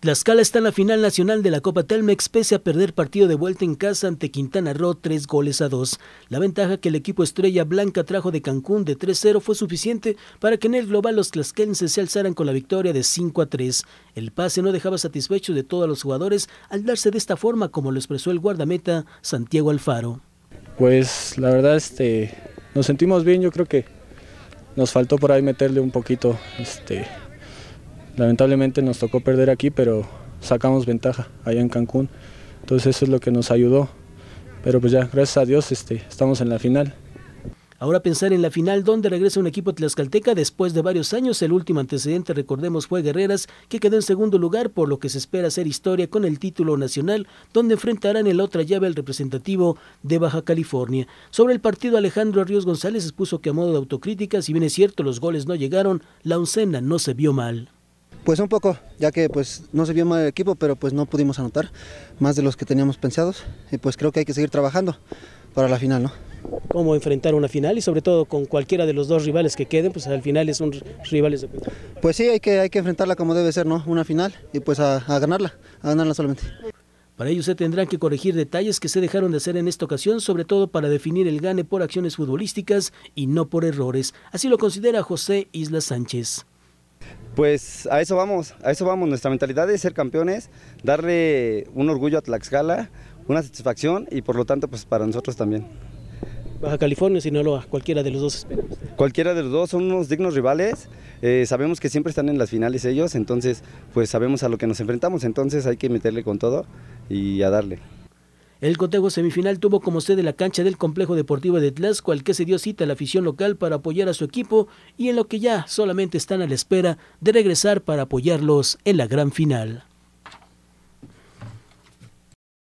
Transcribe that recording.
Tlaxcala está en la final nacional de la Copa Telmex pese a perder partido de vuelta en casa ante Quintana Roo tres goles a dos. La ventaja que el equipo Estrella Blanca trajo de Cancún de 3-0 fue suficiente para que en el global los tlaxcalenses se alzaran con la victoria de 5 3. El pase no dejaba satisfecho de todos los jugadores al darse de esta forma como lo expresó el guardameta Santiago Alfaro. Pues la verdad este nos sentimos bien, yo creo que nos faltó por ahí meterle un poquito este Lamentablemente nos tocó perder aquí, pero sacamos ventaja allá en Cancún. Entonces eso es lo que nos ayudó. Pero pues ya, gracias a Dios, este, estamos en la final. Ahora pensar en la final donde regresa un equipo tlaxcalteca después de varios años. El último antecedente, recordemos, fue Guerreras, que quedó en segundo lugar, por lo que se espera hacer historia con el título nacional, donde enfrentarán en la otra llave al representativo de Baja California. Sobre el partido, Alejandro Ríos González expuso que a modo de autocrítica, si bien es cierto los goles no llegaron, la oncena no se vio mal pues un poco, ya que pues no se vio mal el equipo, pero pues no pudimos anotar más de los que teníamos pensados y pues creo que hay que seguir trabajando para la final, ¿no? Cómo enfrentar una final y sobre todo con cualquiera de los dos rivales que queden, pues al final son rivales de Pues sí, hay que, hay que enfrentarla como debe ser, ¿no? Una final y pues a, a ganarla, a ganarla solamente. Para ello se tendrán que corregir detalles que se dejaron de hacer en esta ocasión, sobre todo para definir el gane por acciones futbolísticas y no por errores. Así lo considera José Isla Sánchez. Pues a eso vamos, a eso vamos. Nuestra mentalidad es ser campeones, darle un orgullo a Tlaxcala, una satisfacción y por lo tanto pues para nosotros también. Baja California, Sinaloa, cualquiera de los dos esperamos. Cualquiera de los dos son unos dignos rivales, eh, sabemos que siempre están en las finales ellos, entonces pues sabemos a lo que nos enfrentamos, entonces hay que meterle con todo y a darle. El cotejo semifinal tuvo como sede la cancha del complejo deportivo de Tlaxco, al que se dio cita a la afición local para apoyar a su equipo y en lo que ya solamente están a la espera de regresar para apoyarlos en la gran final.